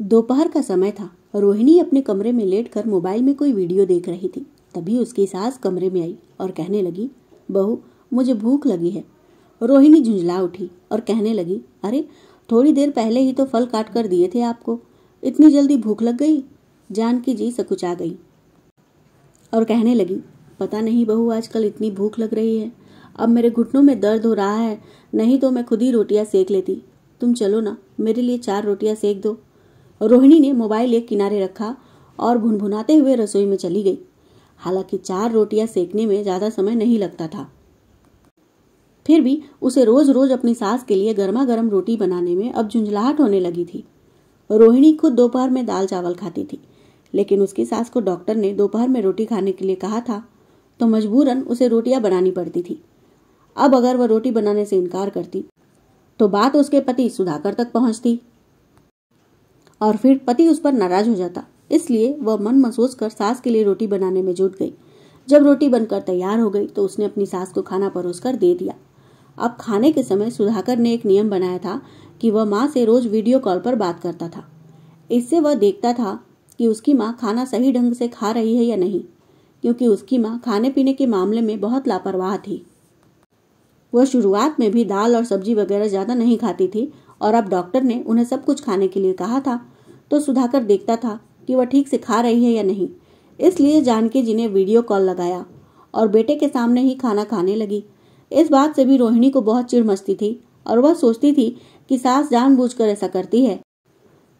दोपहर का समय था रोहिणी अपने कमरे में लेटकर मोबाइल में कोई वीडियो देख रही थी तभी उसकी सास कमरे में आई और कहने लगी बहू मुझे भूख लगी है रोहिणी झुंझला उठी और कहने लगी अरे थोड़ी देर पहले ही तो फल काट कर दिए थे आपको इतनी जल्दी भूख लग गई जान की जी सकुचा गई और कहने लगी पता नहीं बहू आजकल इतनी भूख लग रही है अब मेरे घुटनों में दर्द हो रहा है नहीं तो मैं खुद ही रोटियां सेक लेती तुम चलो ना मेरे लिए चार रोटियां सेक दो रोहिणी ने मोबाइल एक किनारे रखा और भुनभुनाते हुए रसोई में चली गई हालांकि चार रोटियां सेकने में ज्यादा समय नहीं लगता था फिर भी उसे रोज रोज अपनी सास के लिए गर्मा गर्म रोटी बनाने में अब झुंझलाहट होने लगी थी रोहिणी खुद दोपहर में दाल चावल खाती थी लेकिन उसकी सास को डॉक्टर ने दोपहर में रोटी खाने के लिए कहा था तो मजबूरन उसे रोटियां बनानी पड़ती थी अब अगर वह रोटी बनाने से इनकार करती तो बात उसके पति सुधाकर तक पहुंचती और फिर पति उस पर नाराज हो जाता इसलिए वह मन महसूस कर सास के लिए रोटी बनाने में जुट गई जब रोटी बनकर तैयार हो गई तो उसने अपनी सास को खाना परोस कर दे दिया अब खाने के समय सुधाकर ने एक नियम बनाया था कि वह माँ से रोज वीडियो कॉल पर बात करता था इससे वह देखता था कि उसकी माँ खाना सही ढंग से खा रही है या नहीं क्योंकि उसकी माँ खाने पीने के मामले में बहुत लापरवाह थी वह शुरुआत में भी दाल और सब्जी वगैरह ज़्यादा नहीं खाती थी और अब डॉक्टर ने उन्हें सब कुछ खाने के लिए कहा था तो सुधाकर देखता था कि वह ठीक से खा रही है या नहीं इसलिए जानकी जी ने वीडियो कॉल लगाया और बेटे के सामने ही खाना खाने लगी इस बात से भी रोहिणी को बहुत चिड़ मचती थी और वह सोचती थी कि सास जानबूझकर ऐसा करती है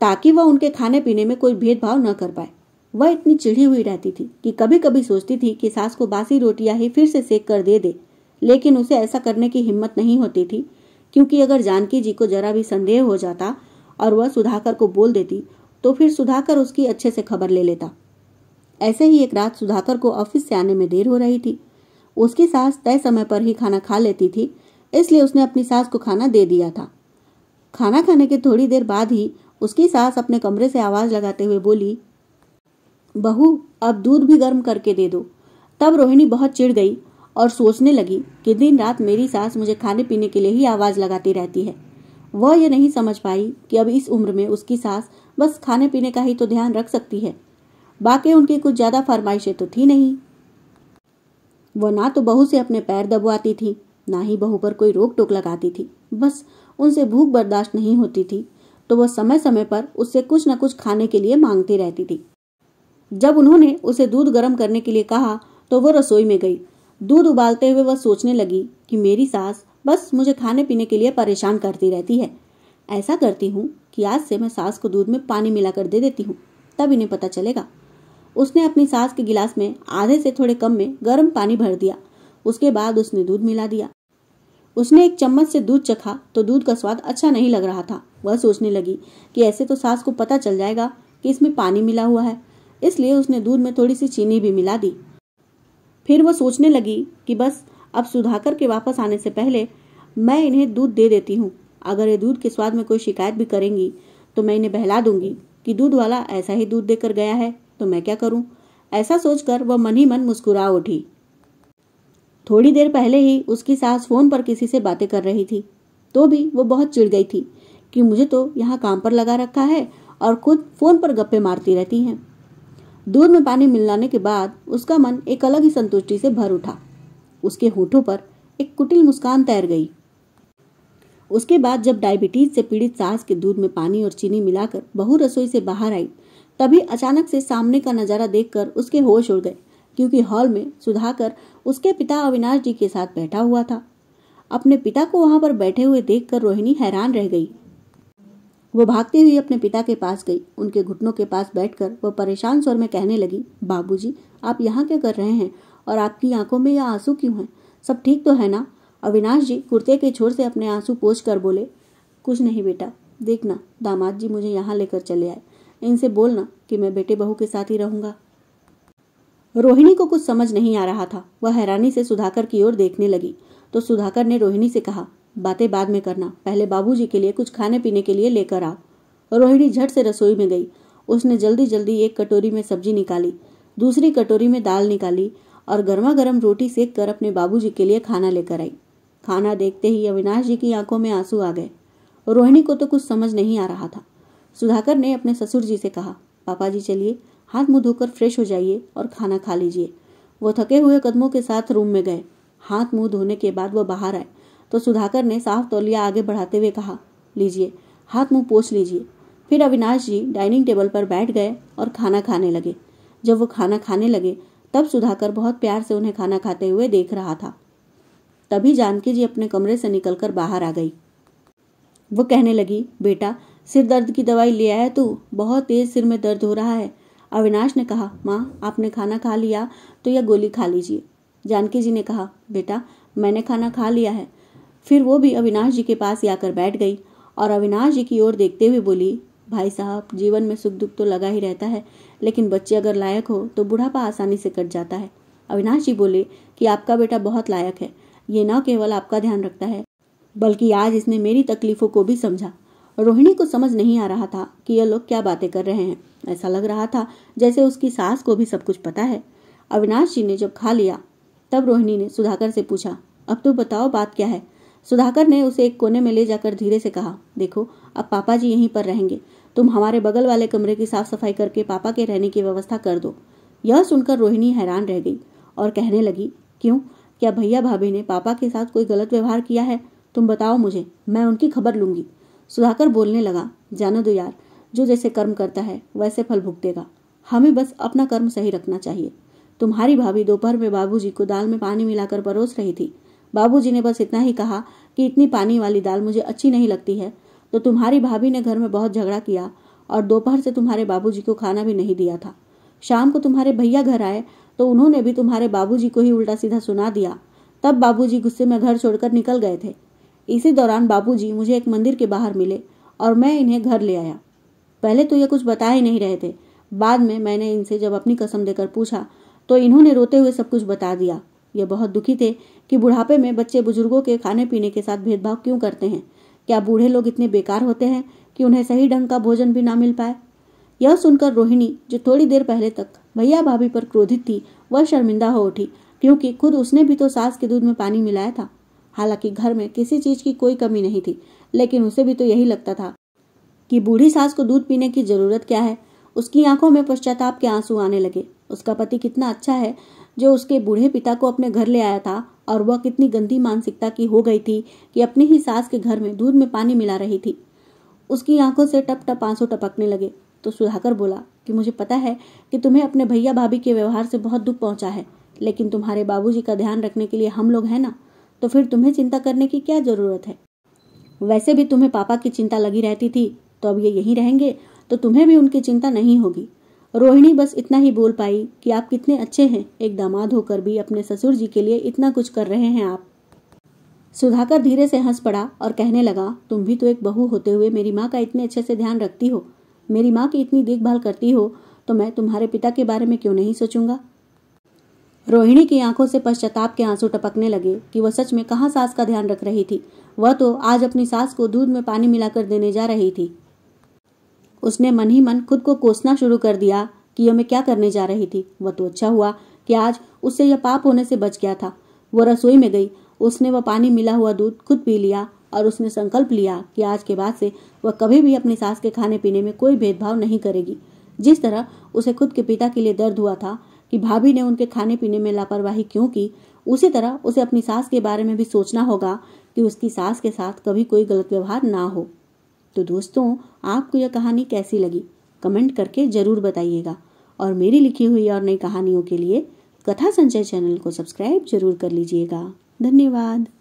ताकि वह उनके खाने पीने में कोई भेदभाव न कर पाए वह इतनी चिढ़ी हुई रहती थी कि कभी कभी सोचती थी कि सास को बासी रोटियां ही फिर से सेक कर दे दे लेकिन उसे ऐसा करने की हिम्मत नहीं होती थी क्योंकि अगर जानकी जी को जरा भी संदेह हो जाता और वह सुधाकर को बोल देती तो फिर सुधाकर उसकी अच्छे से खबर ले लेता ऐसे ही एक रात सुधाकर को ऑफिस से आने में देर हो रही थी उसकी सास तय समय पर ही खाना खा लेती थी इसलिए उसने अपनी सास को खाना दे दिया था खाना खाने के थोड़ी देर बाद ही उसकी सास अपने कमरे से आवाज लगाते हुए बोली बहू अब दूध भी गर्म करके दे दो तब रोहिणी बहुत चिढ़ गई और सोचने लगी कि दिन रात मेरी सास मुझे खाने पीने के लिए ही आवाज़ लगाती रहती है वह यह नहीं समझ पाई कि अब इस उम्र में उसकी सास बस खाने पीने का ही तो ध्यान रख सकती है बाकी उनकी कुछ ज़्यादा फरमाइशें तो थी नहीं वह ना तो बहू से अपने पैर दबवाती थी ना ही बहू पर कोई रोक टोक लगाती थी बस उनसे भूख बर्दाश्त नहीं होती थी तो वह समय समय पर उससे कुछ न कुछ खाने के लिए मांगती रहती थी जब उन्होंने उसे दूध गर्म करने के लिए कहा तो वह रसोई में गई दूध उबालते हुए वह सोचने लगी कि मेरी सास बस मुझे खाने पीने के लिए परेशान करती रहती है ऐसा करती हूँ कि आज से मैं सास को दूध में पानी मिलाकर दे देती हूँ तब इन्हें पता चलेगा उसने अपनी सास के गिलास में आधे से थोड़े कम में गर्म पानी भर दिया उसके बाद उसने दूध मिला दिया उसने एक चम्मच से दूध चखा तो दूध का स्वाद अच्छा नहीं लग रहा था वह सोचने लगी कि ऐसे तो सास को पता चल जाएगा कि इसमें पानी मिला हुआ है इसलिए उसने दूध में थोड़ी सी चीनी भी मिला दी फिर वो सोचने लगी कि बस अब सुधाकर के वापस आने से पहले मैं इन्हें दूध दे देती हूँ अगर ये दूध के स्वाद में कोई शिकायत भी करेंगी तो मैं इन्हें बहला दूंगी कि दूध वाला ऐसा ही दूध देकर गया है तो मैं क्या करूं ऐसा सोचकर वह मन ही मन मुस्कुरा उठी थोड़ी देर पहले ही उसकी सास फोन पर किसी से बातें कर रही थी तो भी वो बहुत चिढ़ गई थी कि मुझे तो यहाँ काम पर लगा रखा है और खुद फोन पर गप्पे मारती रहती हैं दूध में पानी मिलाने के बाद उसका मन एक अलग ही संतुष्टि से भर उठा उसके होठों पर एक कुटिल मुस्कान तैर गई उसके बाद जब डायबिटीज से पीड़ित सास के दूध में पानी और चीनी मिलाकर बहु रसोई से बाहर आई तभी अचानक से सामने का नज़ारा देखकर उसके होश उड़ गए क्योंकि हॉल में सुधाकर उसके पिता अविनाश जी के साथ बैठा हुआ था अपने पिता को वहां पर बैठे हुए देखकर रोहिणी हैरान रह गई वो भागती हुई अपने पिता के पास गई उनके घुटनों के पास बैठकर वो परेशान स्वर में कहने लगी बाबूजी आप यहाँ क्या कर रहे हैं और आपकी आंखों में यह आंसू क्यों हैं सब ठीक तो है ना अविनाश जी कुर्ते के छोर से अपने आंसू पोछ कर बोले कुछ नहीं बेटा देखना दामाद जी मुझे यहाँ लेकर चले आए इनसे बोलना कि मैं बेटे बहू के साथ ही रहूंगा रोहिणी को कुछ समझ नहीं आ रहा था वह हैरानी से सुधाकर की ओर देखने लगी तो सुधाकर ने रोहिणी से कहा बातें बाद में करना पहले बाबूजी के लिए कुछ खाने पीने के लिए लेकर आओ रोहिणी झट से रसोई में गई उसने जल्दी जल्दी एक कटोरी में सब्जी निकाली दूसरी कटोरी में दाल निकाली और गर्मा गर्म रोटी सेक कर अपने बाबूजी के लिए खाना लेकर आई खाना देखते ही अविनाश जी की आंखों में आंसू आ गए रोहिणी को तो कुछ समझ नहीं आ रहा था सुधाकर ने अपने ससुर जी से कहा पापा जी चलिए हाथ मुंह धोकर फ्रेश हो जाइए और खाना खा लीजिए वो थके हुए कदमों के साथ रूम में गए हाथ मुंह धोने के बाद वह बाहर आए तो सुधाकर ने साफ तौलिया आगे बढ़ाते हुए कहा लीजिए हाथ मुंह पोछ लीजिए फिर अविनाश जी डाइनिंग टेबल पर बैठ गए और खाना खाने लगे जब वो खाना खाने लगे तब सुधाकर बहुत प्यार से उन्हें खाना खाते हुए देख रहा था तभी जानकी जी अपने कमरे से निकलकर बाहर आ गई वो कहने लगी बेटा सिर दर्द की दवाई ले आया तू बहुत तेज सिर में दर्द हो रहा है अविनाश ने कहा माँ आपने खाना खा लिया तो यह गोली खा लीजिए जानकी जी ने कहा बेटा मैंने खाना खा लिया है फिर वो भी अविनाश जी के पास आकर बैठ गई और अविनाश जी की ओर देखते हुए बोली भाई साहब जीवन में सुख दुख तो लगा ही रहता है लेकिन बच्चे अगर लायक हो तो बुढ़ापा आसानी से कट जाता है अविनाश जी बोले कि आपका बेटा बहुत लायक है ये न केवल आपका ध्यान रखता है बल्कि आज इसने मेरी तकलीफों को भी समझा रोहिणी को समझ नहीं आ रहा था कि यह लोग क्या बातें कर रहे हैं ऐसा लग रहा था जैसे उसकी सास को भी सब कुछ पता है अविनाश जी ने जब खा लिया तब रोहिणी ने सुधाकर से पूछा अब तो बताओ बात क्या है सुधाकर ने उसे एक कोने में ले जाकर धीरे से कहा देखो अब पापा जी यहीं पर रहेंगे तुम हमारे बगल वाले कमरे की साफ सफाई करके पापा के रहने की व्यवस्था कर दो यह सुनकर रोहिणी हैरान रह गई और कहने लगी क्यों क्या भैया भाभी ने पापा के साथ कोई गलत व्यवहार किया है तुम बताओ मुझे मैं उनकी खबर लूंगी सुधाकर बोलने लगा जाना दो यार जो जैसे कर्म करता है वैसे फल भुगतेगा हमें बस अपना कर्म सही रखना चाहिए तुम्हारी भाभी दोपहर में बाबूजी को दाल में पानी मिलाकर परोस रही थी बाबूजी ने बस इतना ही कहा कि इतनी पानी वाली दाल मुझे अच्छी नहीं लगती है तो तुम्हारी भाभी ने घर में बहुत झगड़ा किया और दोपहर से तुम्हारे बाबूजी को खाना भी नहीं दिया था शाम को तुम्हारे भैया घर आए तो उन्होंने भी तुम्हारे बाबूजी को ही उल्टा सीधा सुना दिया तब बाबूजी गुस्से में घर छोड़कर निकल गए थे इसी दौरान बाबूजी मुझे एक मंदिर के बाहर मिले और मैं इन्हें घर ले आया पहले तो ये कुछ बता ही नहीं रहे थे बाद में मैंने इनसे जब अपनी कसम देकर पूछा तो इन्होंने रोते हुए सब कुछ बता दिया ये बहुत दुखी थे कि बुढ़ापे में बच्चे बुजुर्गों के खाने पीने के साथ भेदभाव क्यों करते हैं क्या बूढ़े लोग इतने बेकार होते हैं कि उन्हें सही ढंग का भोजन भी ना मिल पाए यह सुनकर रोहिणी जो थोड़ी देर पहले तक भैया भाभी पर क्रोधित थी वह शर्मिंदा हो उठी क्योंकि खुद उसने भी तो सास के दूध में पानी मिलाया था हालांकि घर में किसी चीज की कोई कमी नहीं थी लेकिन उसे भी तो यही लगता था कि बूढ़ी सास को दूध पीने की जरूरत क्या है उसकी आंखों में पश्चाताप के आंसू आने लगे उसका पति कितना अच्छा है जो उसके बूढ़े पिता को अपने घर ले आया था और वह कितनी गंदी मानसिकता की हो गई थी कि अपने ही सास के घर में दूध में पानी मिला रही थी उसकी आंखों से टप टप आंसू टपकने लगे तो सुधाकर बोला कि मुझे पता है कि तुम्हें अपने भैया भाभी के व्यवहार से बहुत दुख पहुंचा है लेकिन तुम्हारे बाबूजी का ध्यान रखने के लिए हम लोग हैं ना तो फिर तुम्हें चिंता करने की क्या जरूरत है वैसे भी तुम्हें पापा की चिंता लगी रहती थी तो अब ये यहीं रहेंगे तो तुम्हें भी उनकी चिंता नहीं होगी रोहिणी बस इतना ही बोल पाई कि आप कितने अच्छे हैं एक दामाद होकर भी अपने ससुर जी के लिए इतना कुछ कर रहे हैं आप सुधाकर धीरे से हंस पड़ा और कहने लगा तुम भी तो एक बहू होते हुए मेरी माँ का इतने अच्छे से ध्यान रखती हो मेरी माँ की इतनी देखभाल करती हो तो मैं तुम्हारे पिता के बारे में क्यों नहीं सोचूंगा रोहिणी की आंखों से पश्चाताप के आंसू टपकने लगे कि वह सच में कहाँ सास का ध्यान रख रही थी वह तो आज अपनी सास को दूध में पानी मिलाकर देने जा रही थी उसने मन ही मन खुद को कोसना शुरू कर दिया कि यह मैं क्या करने जा रही थी वह तो अच्छा हुआ कि आज उससे यह पाप होने से बच गया था वह रसोई में गई उसने वह पानी मिला हुआ दूध खुद पी लिया और उसने संकल्प लिया कि आज के बाद से वह कभी भी अपनी सास के खाने पीने में कोई भेदभाव नहीं करेगी जिस तरह उसे खुद के पिता के लिए दर्द हुआ था कि भाभी ने उनके खाने पीने में लापरवाही क्यों की उसी तरह उसे अपनी सास के बारे में भी सोचना होगा कि उसकी सास के साथ कभी कोई गलत व्यवहार ना हो तो दोस्तों आपको यह कहानी कैसी लगी कमेंट करके ज़रूर बताइएगा और मेरी लिखी हुई और नई कहानियों के लिए कथा संचय चैनल को सब्सक्राइब जरूर कर लीजिएगा धन्यवाद